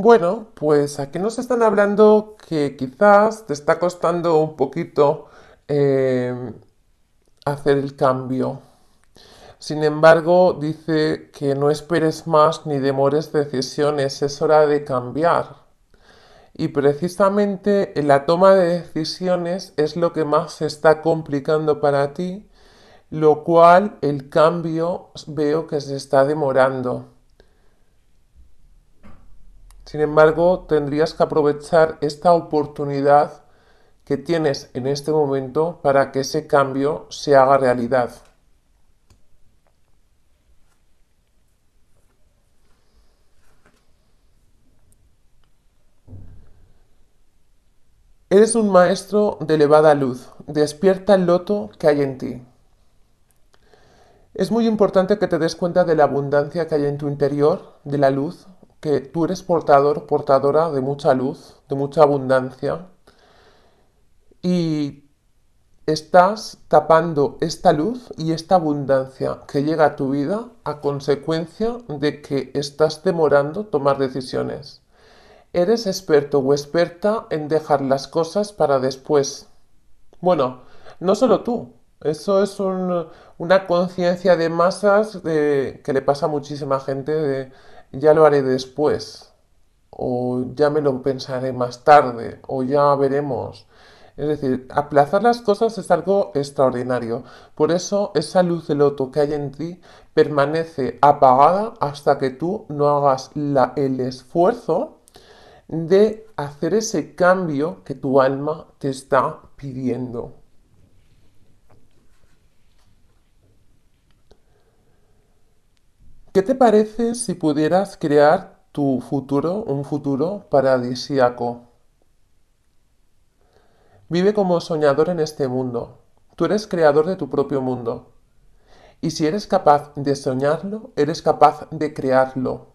Bueno, pues aquí nos están hablando que quizás te está costando un poquito eh, hacer el cambio. Sin embargo, dice que no esperes más ni demores decisiones, es hora de cambiar. Y precisamente en la toma de decisiones es lo que más se está complicando para ti, lo cual el cambio veo que se está demorando. Sin embargo, tendrías que aprovechar esta oportunidad que tienes en este momento para que ese cambio se haga realidad. Eres un maestro de elevada luz. Despierta el loto que hay en ti. Es muy importante que te des cuenta de la abundancia que hay en tu interior, de la luz, que tú eres portador, portadora de mucha luz, de mucha abundancia, y estás tapando esta luz y esta abundancia que llega a tu vida a consecuencia de que estás demorando tomar decisiones. Eres experto o experta en dejar las cosas para después. Bueno, no solo tú. Eso es una conciencia de masas de, que le pasa a muchísima gente de ya lo haré después, o ya me lo pensaré más tarde, o ya veremos. Es decir, aplazar las cosas es algo extraordinario. Por eso esa luz del loto que hay en ti permanece apagada hasta que tú no hagas el esfuerzo de hacer ese cambio que tu alma te está pidiendo. ¿Qué te parece si pudieras crear tu futuro, un futuro paradisíaco? Vive como soñador en este mundo. Tú eres creador de tu propio mundo. Y si eres capaz de soñarlo, eres capaz de crearlo.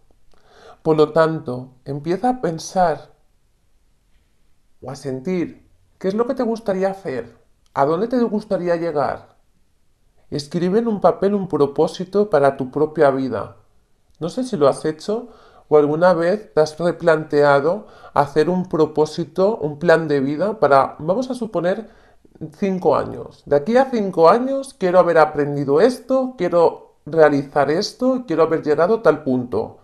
Por lo tanto, empieza a pensar o a sentir qué es lo que te gustaría hacer, a dónde te gustaría llegar, Escribe en un papel un propósito para tu propia vida. No sé si lo has hecho o alguna vez te has replanteado hacer un propósito, un plan de vida para, vamos a suponer, cinco años. De aquí a cinco años quiero haber aprendido esto, quiero realizar esto, quiero haber llegado a tal punto.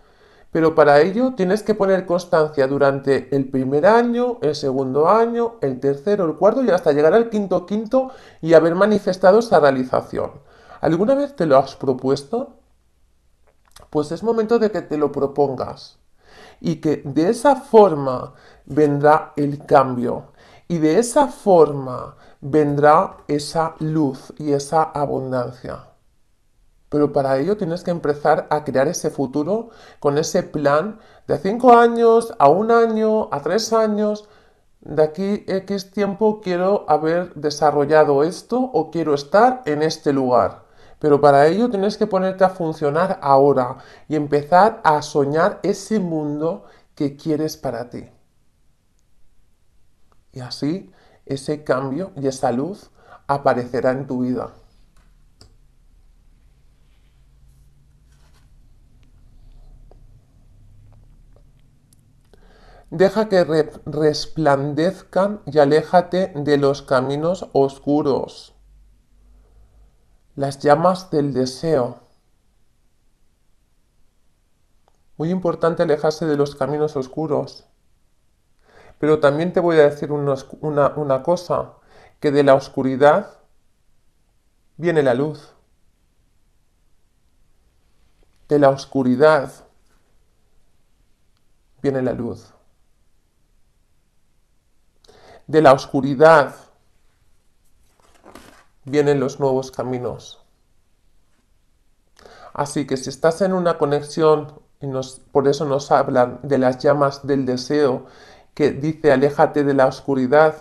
Pero para ello tienes que poner constancia durante el primer año, el segundo año, el tercero, el cuarto y hasta llegar al quinto quinto y haber manifestado esa realización. ¿Alguna vez te lo has propuesto? Pues es momento de que te lo propongas y que de esa forma vendrá el cambio y de esa forma vendrá esa luz y esa abundancia. Pero para ello tienes que empezar a crear ese futuro con ese plan de cinco años, a un año, a tres años. De aquí X tiempo quiero haber desarrollado esto o quiero estar en este lugar. Pero para ello tienes que ponerte a funcionar ahora y empezar a soñar ese mundo que quieres para ti. Y así ese cambio y esa luz aparecerá en tu vida. deja que resplandezcan y aléjate de los caminos oscuros. Las llamas del deseo. Muy importante alejarse de los caminos oscuros. Pero también te voy a decir una cosa, que de la oscuridad viene la luz. De la oscuridad viene la luz de la oscuridad vienen los nuevos caminos. Así que si estás en una conexión, y nos, por eso nos hablan de las llamas del deseo, que dice aléjate de la oscuridad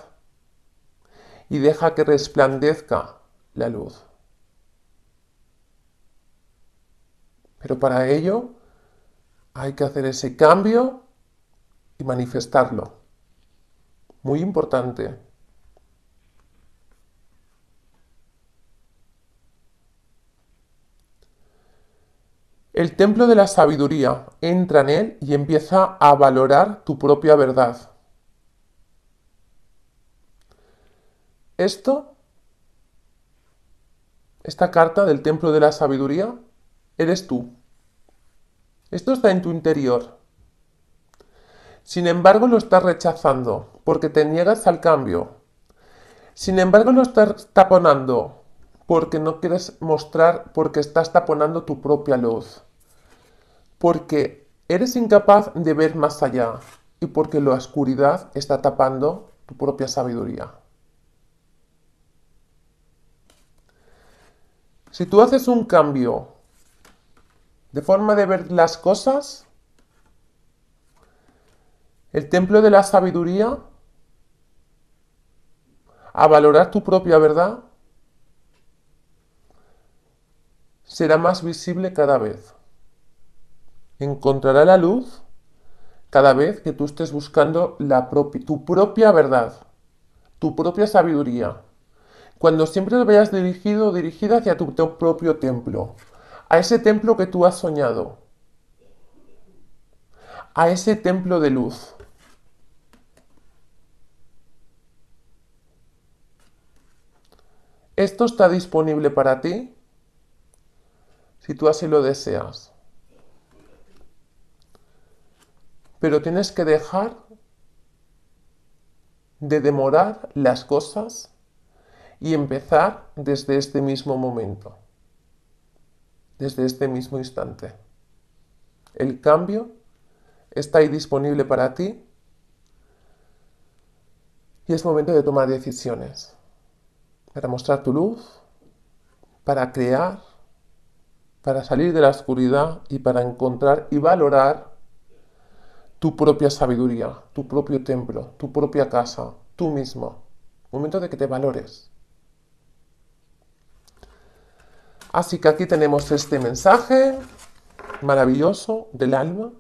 y deja que resplandezca la luz. Pero para ello hay que hacer ese cambio y manifestarlo muy importante. El templo de la sabiduría entra en él y empieza a valorar tu propia verdad. Esto, esta carta del templo de la sabiduría, eres tú. Esto está en tu interior. Sin embargo, lo estás rechazando porque te niegas al cambio. Sin embargo, lo estás taponando porque no quieres mostrar, porque estás taponando tu propia luz. Porque eres incapaz de ver más allá y porque la oscuridad está tapando tu propia sabiduría. Si tú haces un cambio de forma de ver las cosas, el templo de la sabiduría a valorar tu propia verdad será más visible cada vez. Encontrará la luz cada vez que tú estés buscando la tu propia verdad, tu propia sabiduría. Cuando siempre lo veas dirigido dirigida hacia tu propio templo, a ese templo que tú has soñado, a ese templo de luz. Esto está disponible para ti si tú así lo deseas. Pero tienes que dejar de demorar las cosas y empezar desde este mismo momento, desde este mismo instante. El cambio está ahí disponible para ti y es momento de tomar decisiones para mostrar tu luz, para crear, para salir de la oscuridad y para encontrar y valorar tu propia sabiduría, tu propio templo, tu propia casa, tú mismo. Momento de que te valores. Así que aquí tenemos este mensaje maravilloso del alma.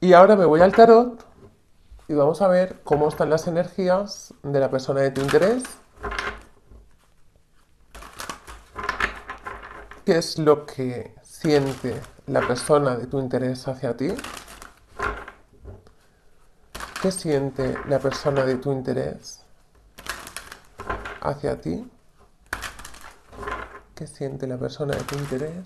Y ahora me voy al tarot y vamos a ver cómo están las energías de la persona de tu interés, qué es lo que siente la persona de tu interés hacia ti, qué siente la persona de tu interés hacia ti, qué siente la persona de tu interés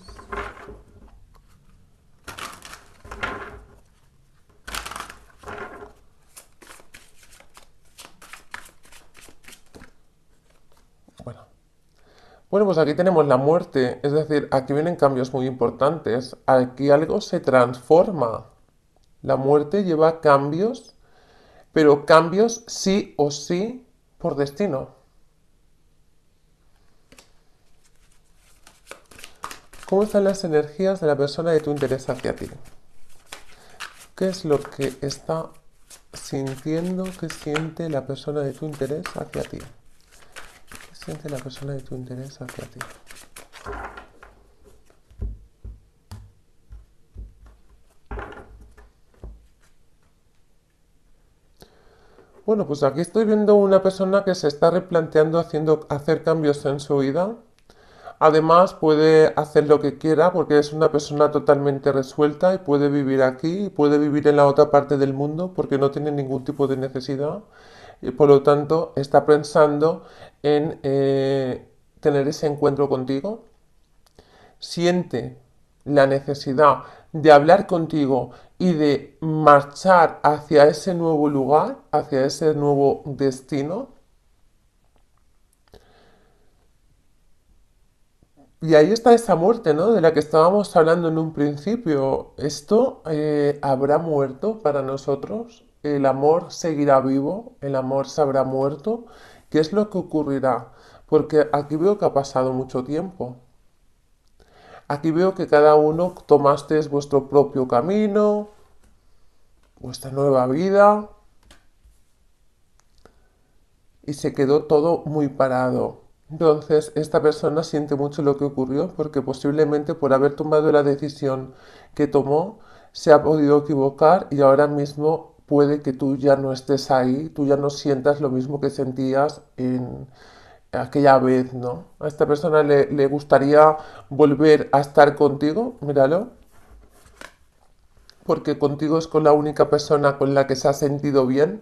Bueno, pues aquí tenemos la muerte, es decir, aquí vienen cambios muy importantes, aquí algo se transforma. La muerte lleva cambios, pero cambios sí o sí por destino. ¿Cómo están las energías de la persona de tu interés hacia ti? ¿Qué es lo que está sintiendo, qué siente la persona de tu interés hacia ti? siente la persona de tu interés hacia ti. Bueno, pues aquí estoy viendo una persona que se está replanteando haciendo, hacer cambios en su vida. Además puede hacer lo que quiera porque es una persona totalmente resuelta y puede vivir aquí puede vivir en la otra parte del mundo porque no tiene ningún tipo de necesidad y por lo tanto está pensando en eh, tener ese encuentro contigo. Siente la necesidad de hablar contigo y de marchar hacia ese nuevo lugar, hacia ese nuevo destino. Y ahí está esa muerte, ¿no? De la que estábamos hablando en un principio. ¿Esto eh, habrá muerto para nosotros? el amor seguirá vivo, el amor se habrá muerto, ¿qué es lo que ocurrirá? Porque aquí veo que ha pasado mucho tiempo. Aquí veo que cada uno tomaste vuestro propio camino, vuestra nueva vida, y se quedó todo muy parado. Entonces, esta persona siente mucho lo que ocurrió porque posiblemente por haber tomado la decisión que tomó, se ha podido equivocar y ahora mismo puede que tú ya no estés ahí, tú ya no sientas lo mismo que sentías en aquella vez, ¿no? A esta persona le, gustaría volver a estar contigo, míralo, porque contigo es con la única persona con la que se ha sentido bien,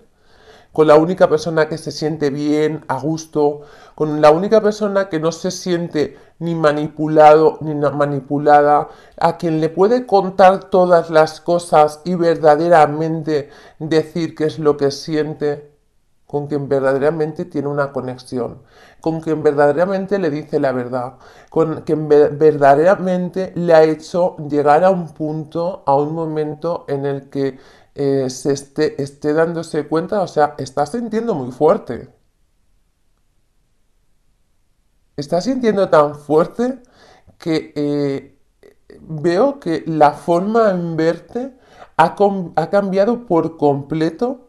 con la única persona que se siente bien, a gusto, con la única persona que no se siente ni manipulado ni manipulada, a quien le puede contar todas las cosas y verdaderamente decir qué es lo que siente, con quien verdaderamente tiene una conexión, con quien verdaderamente le dice la verdad, con quien verdaderamente le ha hecho llegar a un punto, a un momento en el que eh, se esté, esté dándose cuenta, o sea, está sintiendo muy fuerte. Está sintiendo tan fuerte que eh, veo que la forma en verte ha, cambiado por completo.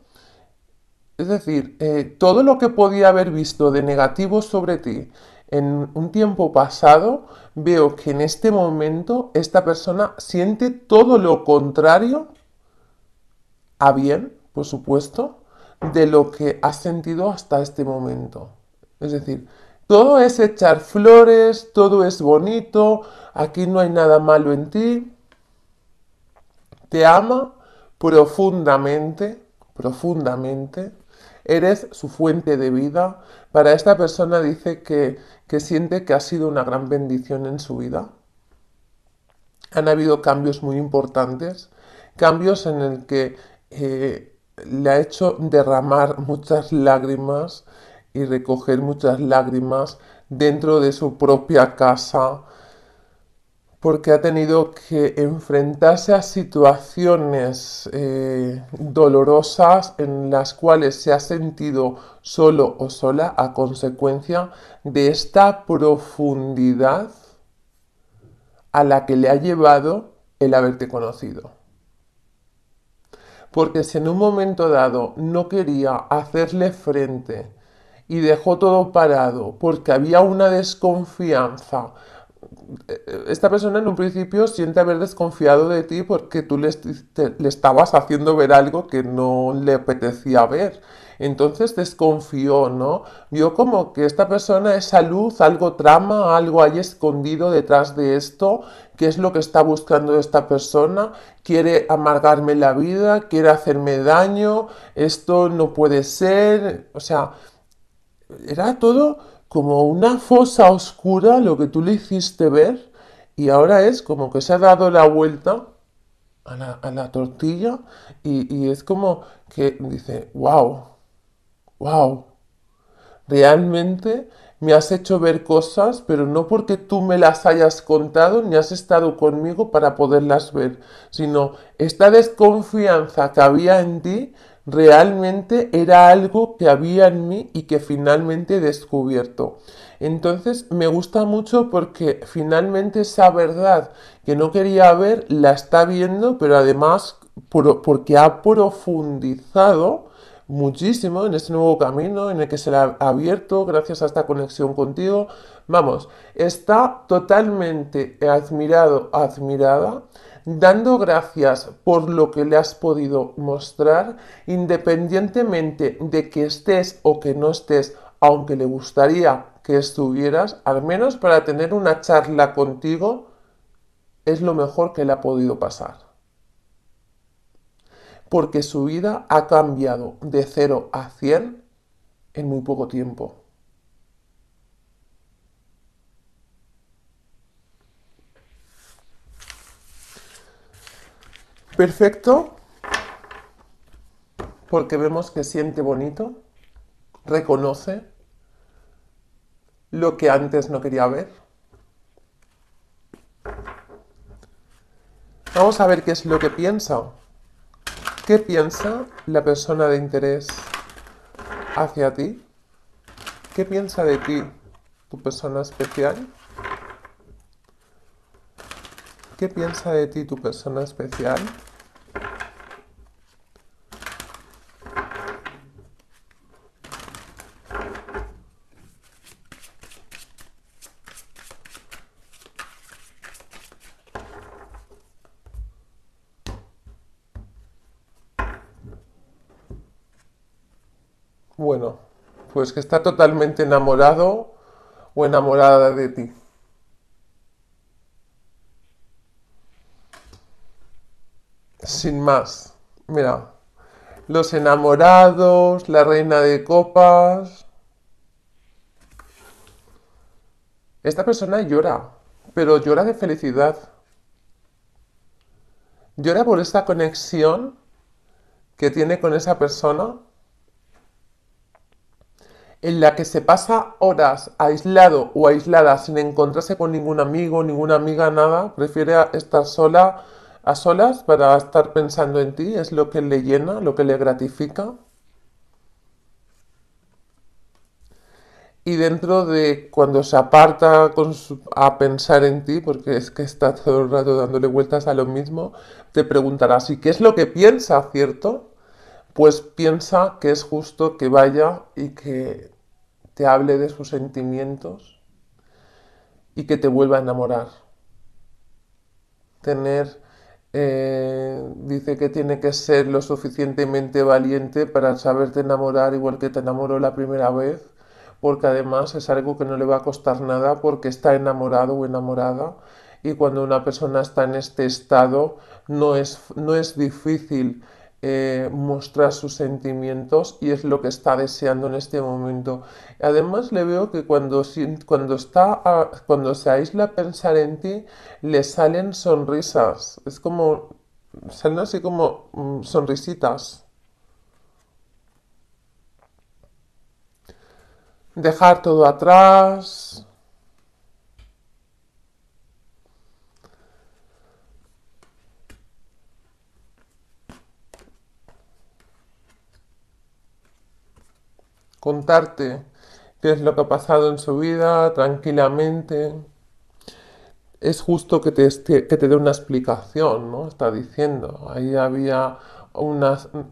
Es decir, eh, todo lo que podía haber visto de negativo sobre ti en un tiempo pasado, veo que en este momento esta persona siente todo lo contrario a bien, por supuesto, de lo que has sentido hasta este momento. Es decir, todo es echar flores, todo es bonito, aquí no hay nada malo en ti. Te ama profundamente, profundamente. Eres su fuente de vida. Para esta persona dice que, siente que ha sido una gran bendición en su vida. Han habido cambios muy importantes, cambios en el que eh, le ha hecho derramar muchas lágrimas y recoger muchas lágrimas dentro de su propia casa porque ha tenido que enfrentarse a situaciones eh, dolorosas en las cuales se ha sentido solo o sola a consecuencia de esta profundidad a la que le ha llevado el haberte conocido porque si en un momento dado no quería hacerle frente y dejó todo parado porque había una desconfianza esta persona en un principio siente haber desconfiado de ti porque tú le, estabas haciendo ver algo que no le apetecía ver. Entonces desconfió, ¿no? Vio como que esta persona, esa luz, algo trama, algo hay escondido detrás de esto, qué es lo que está buscando esta persona, quiere amargarme la vida, quiere hacerme daño, esto no puede ser, o sea, era todo como una fosa oscura lo que tú le hiciste ver y ahora es como que se ha dado la vuelta a la, tortilla y, y, es como que dice, wow, wow, realmente me has hecho ver cosas, pero no porque tú me las hayas contado ni has estado conmigo para poderlas ver, sino esta desconfianza que había en ti Realmente era algo que había en mí y que finalmente he descubierto. Entonces me gusta mucho porque finalmente esa verdad que no quería ver la está viendo, pero además porque ha profundizado muchísimo en este nuevo camino en el que se la ha abierto gracias a esta conexión contigo. Vamos, está totalmente admirado, admirada dando gracias por lo que le has podido mostrar, independientemente de que estés o que no estés, aunque le gustaría que estuvieras, al menos para tener una charla contigo, es lo mejor que le ha podido pasar. Porque su vida ha cambiado de 0 a 100 en muy poco tiempo. Perfecto, porque vemos que siente bonito, reconoce lo que antes no quería ver. Vamos a ver qué es lo que piensa. ¿Qué piensa la persona de interés hacia ti? ¿Qué piensa de ti tu persona especial? ¿Qué piensa de ti tu persona especial? Bueno, pues que está totalmente enamorado o enamorada de ti. sin más. Mira, los enamorados, la reina de copas. Esta persona llora, pero llora de felicidad. Llora por esta conexión que tiene con esa persona en la que se pasa horas aislado o aislada sin encontrarse con ningún amigo, ninguna amiga, nada, prefiere estar sola a solas para estar pensando en ti? ¿Es lo que le llena, lo que le gratifica? Y dentro de cuando se aparta a pensar en ti, porque es que está todo el rato dándole vueltas a lo mismo, te preguntará, ¿y qué es lo que piensa, cierto? Pues piensa que es justo que vaya y que te hable de sus sentimientos y que te vuelva a enamorar. Tener eh, dice que tiene que ser lo suficientemente valiente para saberte enamorar igual que te enamoró la primera vez, porque además es algo que no le va a costar nada porque está enamorado o enamorada y cuando una persona está en este estado es, no es difícil eh, mostrar sus sentimientos y es lo que está deseando en este momento. Además le veo que cuando, cuando, está cuando se aísla a pensar en ti, le salen sonrisas. Es como, salen así como mm, sonrisitas. Dejar todo atrás, contarte qué es lo que ha pasado en su vida tranquilamente. Es justo que te, que te dé una explicación, ¿no? Está diciendo. Ahí había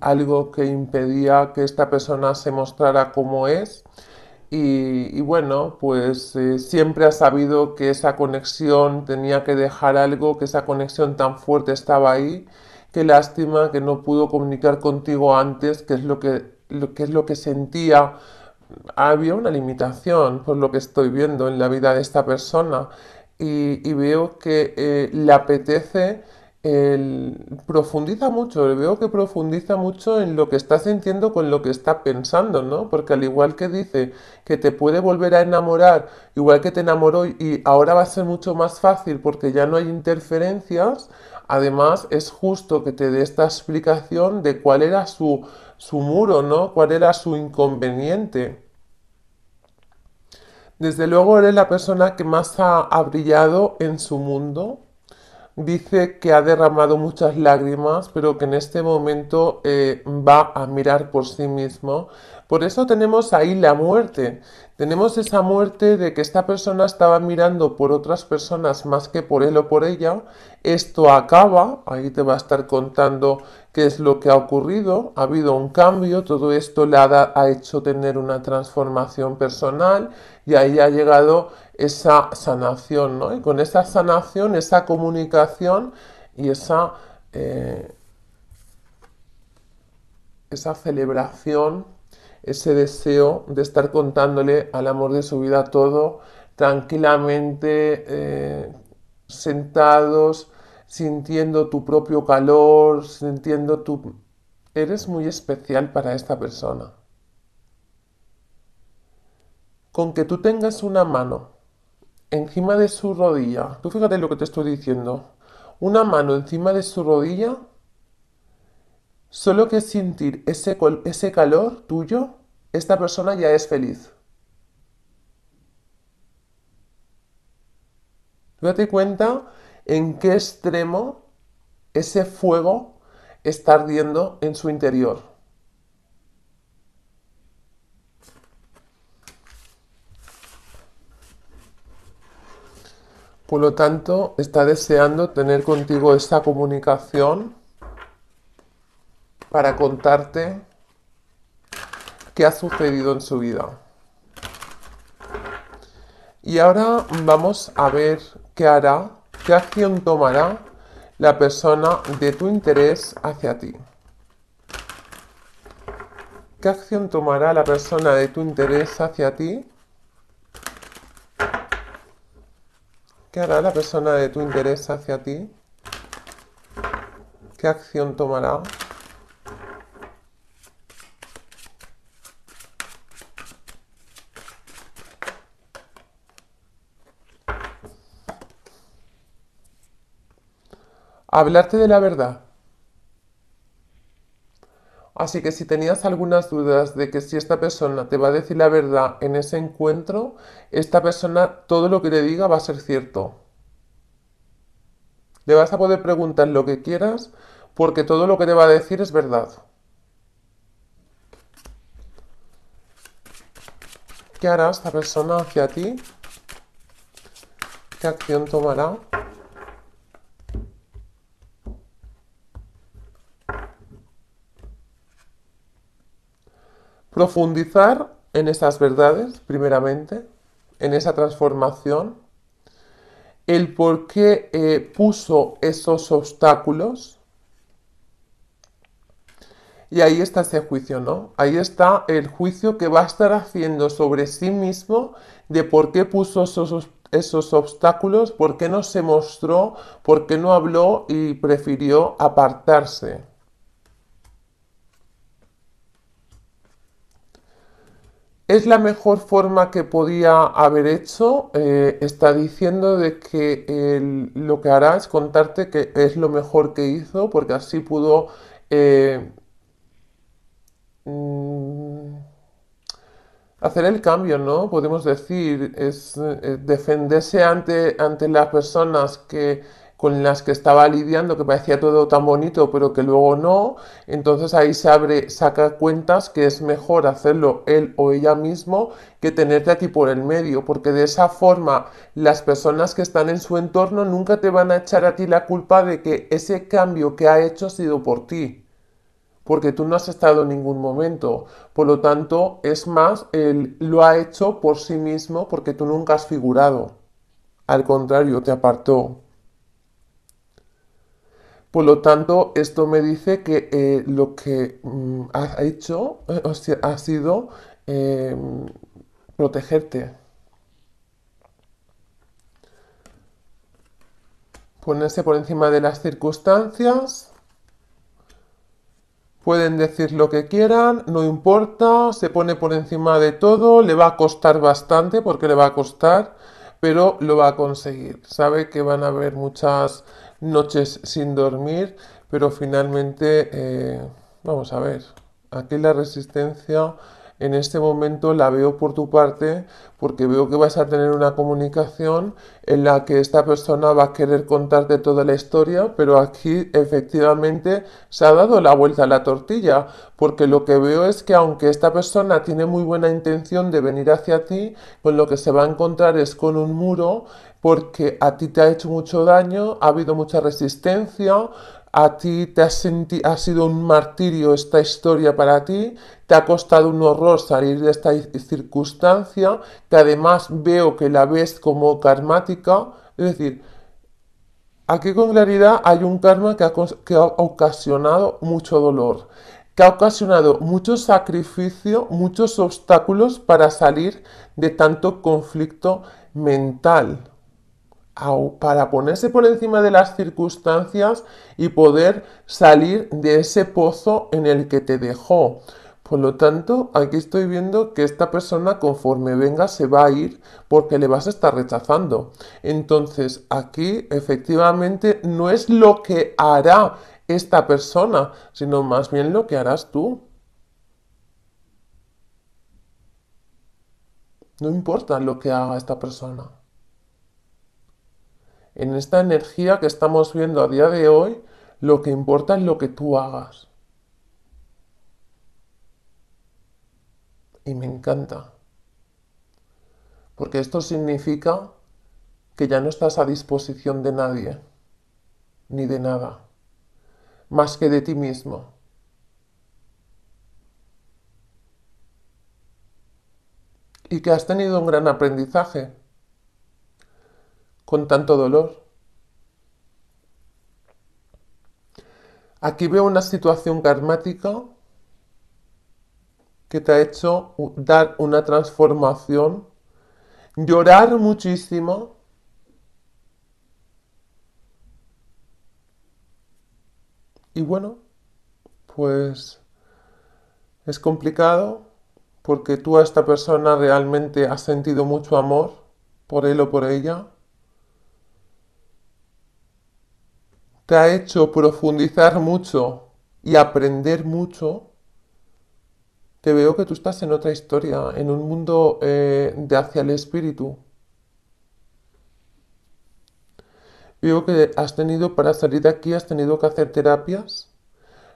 algo que impedía que esta persona se mostrara como es. Y, bueno, pues eh, siempre ha sabido que esa conexión tenía que dejar algo, que esa conexión tan fuerte estaba ahí. Qué lástima que no pudo comunicar contigo antes, que es lo que lo que es lo que sentía. Había una limitación por lo que estoy viendo en la vida de esta persona y, veo que eh, le apetece, el, profundiza mucho, veo que profundiza mucho en lo que está sintiendo con lo que está pensando, ¿no? Porque al igual que dice que te puede volver a enamorar, igual que te enamoró y ahora va a ser mucho más fácil porque ya no hay interferencias, además es justo que te dé esta explicación de cuál era su su muro, ¿no? ¿Cuál era su inconveniente? Desde luego eres la persona que más ha, brillado en su mundo. Dice que ha derramado muchas lágrimas, pero que en este momento eh, va a mirar por sí mismo. Por eso tenemos ahí la muerte, tenemos esa muerte de que esta persona estaba mirando por otras personas más que por él o por ella. Esto acaba, ahí te va a estar contando qué es lo que ha ocurrido. Ha habido un cambio, todo esto le ha, hecho tener una transformación personal y ahí ha llegado esa sanación, ¿no? Y con esa sanación, esa comunicación y esa, eh, esa celebración ese deseo de estar contándole al amor de su vida todo tranquilamente, eh, sentados, sintiendo tu propio calor, sintiendo tu... Eres muy especial para esta persona. Con que tú tengas una mano encima de su rodilla, tú fíjate lo que te estoy diciendo, una mano encima de su rodilla Solo que sentir ese, ese calor tuyo, esta persona ya es feliz. Date cuenta en qué extremo ese fuego está ardiendo en su interior. Por lo tanto, está deseando tener contigo esa comunicación para contarte qué ha sucedido en su vida. Y ahora vamos a ver qué hará, qué acción tomará la persona de tu interés hacia ti. ¿Qué acción tomará la persona de tu interés hacia ti? ¿Qué hará la persona de tu interés hacia ti? ¿Qué acción tomará? hablarte de la verdad. Así que si tenías algunas dudas de que si esta persona te va a decir la verdad en ese encuentro, esta persona todo lo que te diga va a ser cierto. Le vas a poder preguntar lo que quieras porque todo lo que te va a decir es verdad. ¿Qué hará esta persona hacia ti? ¿Qué acción tomará? Profundizar en esas verdades, primeramente, en esa transformación, el por qué eh, puso esos obstáculos. Y ahí está ese juicio, ¿no? Ahí está el juicio que va a estar haciendo sobre sí mismo de por qué puso esos, esos obstáculos, por qué no se mostró, por qué no habló y prefirió apartarse. Es la mejor forma que podía haber hecho. Eh, está diciendo de que lo que hará es contarte que es lo mejor que hizo porque así pudo... Eh, mm, hacer el cambio, ¿no? Podemos decir, es, eh, defenderse ante, ante las personas que con las que estaba lidiando, que parecía todo tan bonito, pero que luego no. Entonces ahí se abre, saca cuentas que es mejor hacerlo él o ella mismo que tenerte a ti por el medio, porque de esa forma las personas que están en su entorno nunca te van a echar a ti la culpa de que ese cambio que ha hecho ha sido por ti porque tú no has estado en ningún momento. Por lo tanto, es más, él lo ha hecho por sí mismo porque tú nunca has figurado. Al contrario, te apartó. Por lo tanto, esto me dice que eh, lo que mm, has ha hecho eh, ha sido em, protegerte. Ponerse por encima de las circunstancias. Pueden decir lo que quieran, no importa, se pone por encima de todo, le va a costar bastante porque le va a costar, pero lo va a conseguir. Sabe que van a haber muchas noches sin dormir, pero finalmente, eh, vamos a ver, aquí la resistencia en este momento la veo por tu parte porque veo que vas a tener una comunicación en la que esta persona va a querer contarte toda la historia, pero aquí efectivamente se ha dado la vuelta a la tortilla, porque lo que veo es que aunque esta persona tiene muy buena intención de venir hacia ti, con lo que se va a encontrar es con un muro porque a ti te ha hecho mucho daño, ha habido mucha resistencia, a ti te ha sido un martirio esta historia para ti, te ha costado un horror salir de esta circunstancia, que además veo que la ves como karmática, es decir, aquí con claridad hay un karma que ha, que ha ocasionado mucho dolor, que ha ocasionado mucho sacrificio, muchos obstáculos para salir de tanto conflicto mental para ponerse por encima de las circunstancias y poder salir de ese pozo en el que te dejó. Por lo tanto, aquí estoy viendo que esta persona conforme venga se va a ir porque le vas a estar rechazando. Entonces, aquí efectivamente no es lo que hará esta persona, sino más bien lo que harás tú. No importa lo que haga esta persona en esta energía que estamos viendo a día de hoy, lo que importa es lo que tú hagas. Y me encanta. Porque esto significa que ya no estás a disposición de nadie, ni de nada, más que de ti mismo. Y que has tenido un gran aprendizaje con tanto dolor? Aquí veo una situación karmática que te ha hecho dar una transformación, llorar muchísimo, Y bueno, pues es complicado porque tú a esta persona realmente has sentido mucho amor por él o por ella. te ha hecho profundizar mucho y aprender mucho, te veo que tú estás en otra historia, en un mundo eh, de hacia el espíritu. Veo que has tenido, para salir de aquí, has tenido que hacer terapias,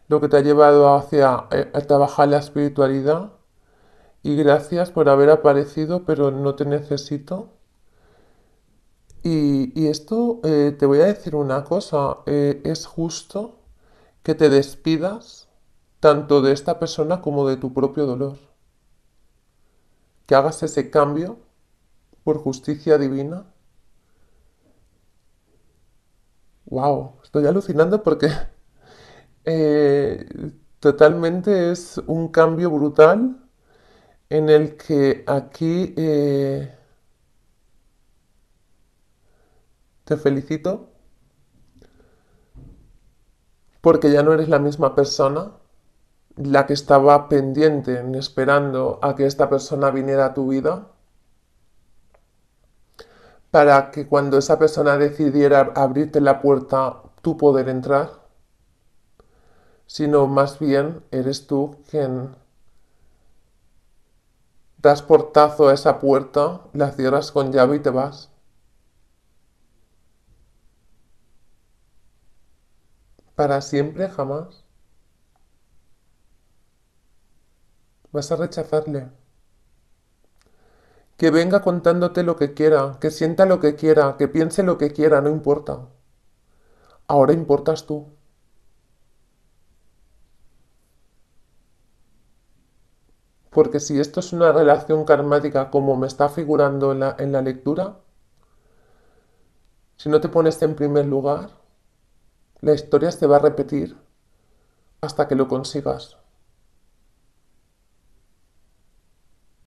lo que te ha llevado hacia eh, a trabajar la espiritualidad. Y gracias por haber aparecido, pero no te necesito. Y, esto eh, te voy a decir una cosa, eh, es justo que te despidas tanto de esta persona como de tu propio dolor. Que hagas ese cambio por justicia divina. ¡Wow! Estoy alucinando porque eh, totalmente es un cambio brutal en el que aquí Te felicito porque ya no eres la misma persona la que estaba pendiente, esperando a que esta persona viniera a tu vida, para que cuando esa persona decidiera abrirte la puerta, tú poder entrar, sino más bien eres tú quien das portazo a esa puerta, la cierras con llave y te vas. para siempre jamás. Vas a rechazarle. Que venga contándote lo que quiera, que sienta lo que quiera, que piense lo que quiera, no importa. Ahora importas tú. Porque si esto es una relación karmática como me está figurando en la, lectura, si no te pones en primer lugar, la historia se va a repetir hasta que lo consigas.